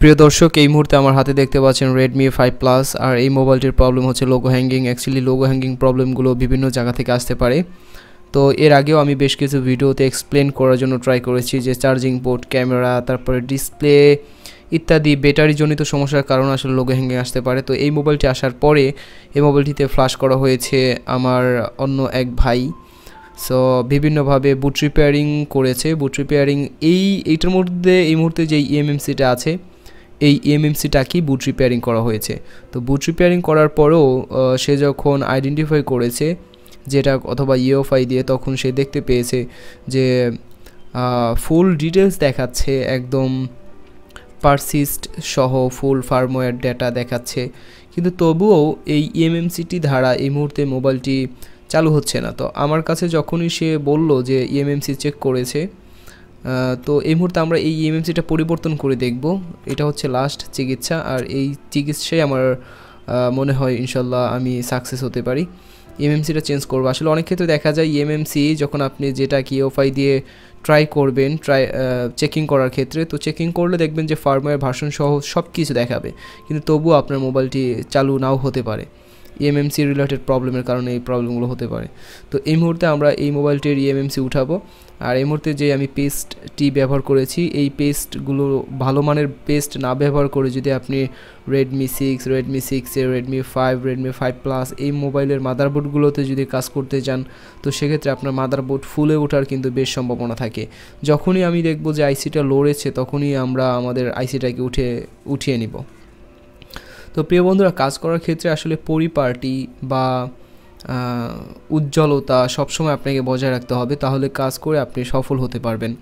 প্রিয় দর্শক এই মুহূর্তে আমার হাতে দেখতে পাচ্ছেন রেডমি ফাইভ প্লাস আর এই মোবাইলটির প্রবলেম হচ্ছে logo hanging actually logo hanging প্রবলেমগুলো বিভিন্ন জায়গা থেকে আসতে পারে তো এর আগেও আমি বেশ কিছু ভিডিওতে এক্সপ্লেন করার জন্য ট্রাই করেছি যে চার্জিং বোর্ড ক্যামেরা তারপরে ডিসপ্লে ইত্যাদি ব্যাটারিজনিত সমস্যার কারণে আসলে লোগো হ্যাঙ্গিং আসতে পারে তো এই মোবাইলটি আসার পরে এই মোবাইলটিতে ফ্লাশ করা হয়েছে আমার অন্য এক ভাই সো বিভিন্নভাবে বুট রিপেয়ারিং করেছে বুট রিপেয়ারিং এই এইটার মধ্যে এই মুহূর্তে যে ইএমএমসিটা e আছে এই এমএমসিটাকেই বুট রিপেয়ারিং করা হয়েছে তো বুট রিপেয়ারিং করার পরেও সে যখন আইডেন্টিফাই করেছে যেটা অথবা ইওফাই e দিয়ে তখন সে দেখতে পেয়েছে যে ফুল ডিটেলস দেখাচ্ছে একদম পারসিস্ট সহ ফুল ফার্মওয়্যার ডেটা দেখাচ্ছে কিন্তু তবুও এই ইএমএমসিটি e ধারা এই মুহূর্তে মোবাইলটি চালু হচ্ছে না তো আমার কাছে যখনই সে বলল যে ইএমএমসি e চেক করেছে তো এই মুহূর্তে আমরা এই ইএমএমসিটা e পরিবর্তন করে দেখব এটা হচ্ছে লাস্ট চিকিৎসা আর এই চিকিৎসায় আমার মনে হয় ইনশাল্লাহ আমি সাকসেস হতে পারি ইএমএমসিটা চেঞ্জ করবো আসলে অনেক ক্ষেত্রে দেখা যায় ইএমএমসি e যখন আপনি যেটা কি ওফাই দিয়ে ট্রাই করবেন ট্রাই চেকিং করার ক্ষেত্রে তো চেকিং করলে দেখবেন যে ফার্মের ভার্সন সহ সব কিছু দেখাবে কিন্তু তবুও আপনার মোবাইলটি চালু নাও হতে পারে ইএমএমসি রিলেটেড প্রবলেমের কারণে এই প্রবলেমগুলো হতে পারে তো এই মুহূর্তে আমরা এই মোবাইলটির ইএমএমসি e উঠাবো আর এই মুহূর্তে যে আমি পেস্টটি ব্যবহার করেছি এই পেস্টগুলো ভালো মানের পেস্ট না ব্যবহার করে যদি আপনি Redmi six Redmi six A Redmi five Redmi five plus এই মোবাইলের মাদারবোর্ডগুলোতে যদি কাজ করতে চান তো সেক্ষেত্রে আপনার মাদারবোর্ড ফুলে ওঠার কিন্তু বেশ সম্ভাবনা থাকে যখনই আমি দেখব যে আইসিটা লড়েছে তখনই আমরা আমাদের আইসিটাকে উঠে উঠিয়ে নিব তো প্রিয় বন্ধুরা কাজ করার ক্ষেত্রে আসলে পরিপার্টি বা উজ্জ্বলতা সবসময় আপনাকে বজায় রাখতে হবে তাহলে কাজ করে আপনি সফল হতে পারবেন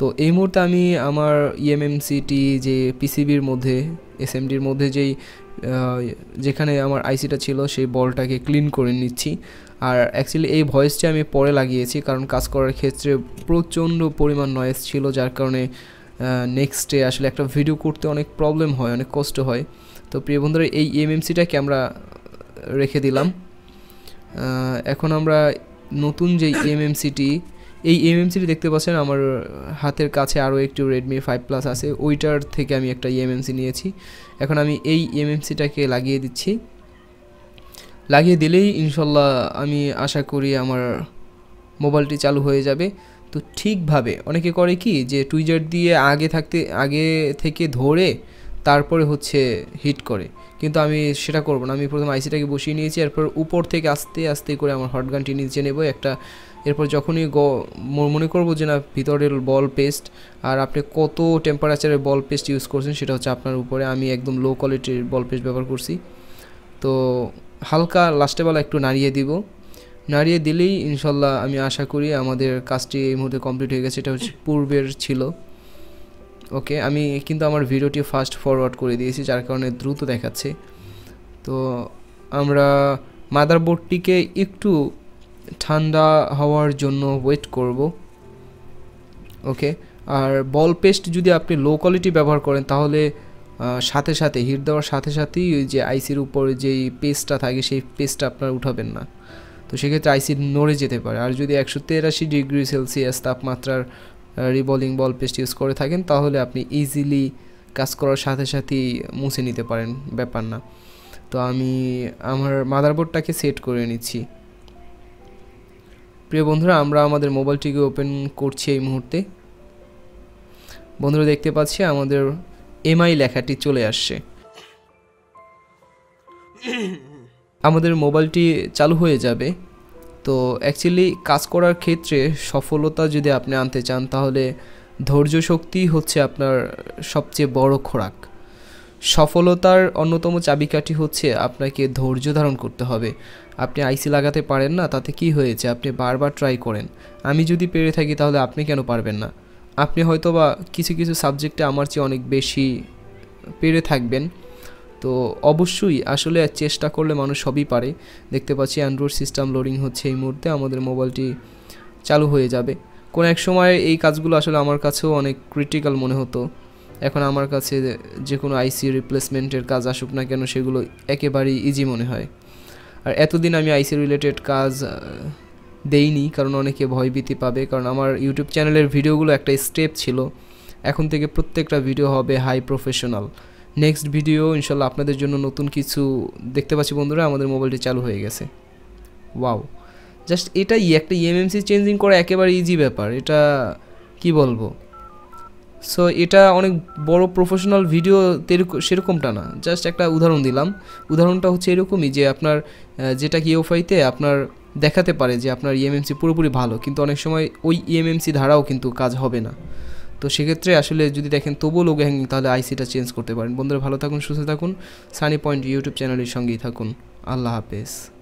তো এই মুহূর্তে আমি আমার ইএমএমসিটি e যে পিসিবির মধ্যে এসএমডির মধ্যে যেই যেখানে আমার আইসিটা ছিল সেই বলটাকে ক্লিন করে নিচ্ছি আর অ্যাকচুয়ালি এই ভয়েসটি আমি পরে লাগিয়েছি কারণ কাজ করার ক্ষেত্রে প্রচণ্ড পরিমাণ নয়েস ছিল যার কারণে নেক্সট ডে আসলে একটা ভিডিও করতে অনেক প্রবলেম হয় অনেক কষ্ট হয় তো প্রিয় বন্ধুরা এই এমএমসিটাকে আমরা রেখে দিলাম এখন আমরা নতুন যে এমএমসিটি এই এমএমসিটি দেখতে পাচ্ছেন আমার হাতের কাছে আরও একটু রেডমি ফাইভ প্লাস আছে ওইটার থেকে আমি একটা এমএমসি নিয়েছি এখন আমি এই এমএমসিটাকে লাগিয়ে দিচ্ছি লাগিয়ে দিলেই ইনশাল্লাহ আমি আশা করি আমার মোবাইলটি চালু হয়ে যাবে তো ঠিকভাবে অনেকে করে কি যে টুইজার দিয়ে আগে থাকতে আগে থেকে ধরে তারপরে হচ্ছে হিট করে কিন্তু আমি সেটা করব না আমি প্রথমে আইসিটাকে বসিয়ে নিয়েছি এরপর উপর থেকে আস্তে আস্তে করে আমার হট গানটি নিচে নেব একটা এরপর যখনই গ মনে করবো যে না ভিতরের বল পেস্ট আর আপনি কত টেম্পারেচারের বল পেস্ট ইউজ করছেন সেটা হচ্ছে আপনার উপরে আমি একদম লো কোয়ালিটির বল পেস্ট ব্যবহার করছি তো হালকা লাস্টে একটু নাড়িয়ে দিব নাড়িয়ে দিলেই ইনশাল্লাহ আমি আশা করি আমাদের কাজটি এই মুহূর্তে কমপ্লিট হয়ে গেছে এটা হচ্ছে পূর্বের ছিল ওকে আমি কিন্তু আমার ভিডিওটি ফাস্ট ফরওয়ার্ড করে দিয়েছি যার কারণে দ্রুত দেখাচ্ছে তো আমরা মাদারবোর্ডটিকে একটু ঠান্ডা হওয়ার জন্য ওয়েট করব ওকে আর বল পেস্ট যদি আপনি লো কোয়ালিটি ব্যবহার করেন তাহলে সাথে সাথে হিট দেওয়ার সাথে সাথেই ওই যে আইসির উপর যেই পেস্টটা থাকে সেই পেস্টটা আপনার উঠাবেন না তো সেক্ষেত্রে আইসি নড়ে যেতে পারে আর যদি একশো তেরাশি ডিগ্রি সেলসিয়াস তাপমাত্রার রিবলিং বল পেস্ট ইউজ করে থাকেন তাহলে আপনি ইজিলি কাজ করার সাথে সাথেই মুছে নিতে পারেন ব্যাপার না তো আমি আমার মাদারবোর্ডটাকে সেট করে নিচ্ছি প্রিয় বন্ধুরা আমরা আমাদের মোবাইলটিকে ওপেন করছি এই মুহূর্তে বন্ধুরা দেখতে পাচ্ছি আমাদের এমআই লেখাটি চলে আসছে আমাদের মোবাইলটি চালু হয়ে যাবে তো অ্যাকচুয়ালি কাজ করার ক্ষেত্রে সফলতা যদি আপনি আনতে চান তাহলে ধৈর্য শক্তি হচ্ছে আপনার সবচেয়ে বড় খোরাক সফলতার অন্যতম চাবিকাঠি হচ্ছে আপনাকে ধৈর্য ধারণ করতে হবে আপনি আইসি লাগাতে পারেন না তাতে কি হয়েছে আপনি বারবার ট্রাই করেন আমি যদি পেরে থাকি তাহলে আপনি কেন পারবেন না আপনি হয়তো বা কিছু কিছু সাবজেক্টে আমার চেয়ে অনেক বেশি পেরে থাকবেন তো অবশ্যই আসলে চেষ্টা করলে মানুষ সবই পারে দেখতে পাচ্ছি অ্যান্ড্রয়েড সিস্টেম লোডিং হচ্ছে এই মুহূর্তে আমাদের মোবাইলটি চালু হয়ে যাবে কোন এক সময় এই কাজগুলো আসলে আমার কাছেও অনেক ক্রিটিক্যাল মনে হতো এখন আমার কাছে যে কোনো আইসি রিপ্লেসমেন্টের কাজ আসুক না কেন সেগুলো একেবারেই ইজি মনে হয় আর এতদিন আমি আইসি রিলেটেড কাজ দেইনি কারণ অনেকে ভয়ভীতি পাবে কারণ আমার ইউটিউব চ্যানেলের ভিডিওগুলো একটা স্টেপ ছিল এখন থেকে প্রত্যেকটা ভিডিও হবে হাই প্রফেশনাল নেক্সট ভিডিও ইনশাল্লাহ আপনাদের জন্য নতুন কিছু দেখতে পাচ্ছি বন্ধুরা আমাদের মোবাইলটি চালু হয়ে গেছে ওয়াও জাস্ট এটাই একটা ইএমএমসি e চেঞ্জিং করা একেবারে ইজি ব্যাপার এটা কি বলবো সো এটা অনেক বড় প্রফেশনাল ভিডিও সেরকমটা না জাস্ট একটা উদাহরণ দিলাম উদাহরণটা হচ্ছে এরকমই যে আপনার যেটা কি ওফাইতে e আপনার দেখাতে পারে যে আপনার ইএমএমসি e পুরোপুরি ভালো কিন্তু অনেক সময় ওই ইএমএমসি ধারাও কিন্তু কাজ হবে না তো সেক্ষেত্রে আসলে যদি দেখেন তবুও লোগো হ্যাঙ্গিং তাহলে আইসিটা চেঞ্জ করতে পারেন বন্ধুরা ভালো থাকুন সুস্থ থাকুন সানি পয়েন্ট ইউটিউব চ্যানেলের সঙ্গেই থাকুন আল্লাহ হাফেজ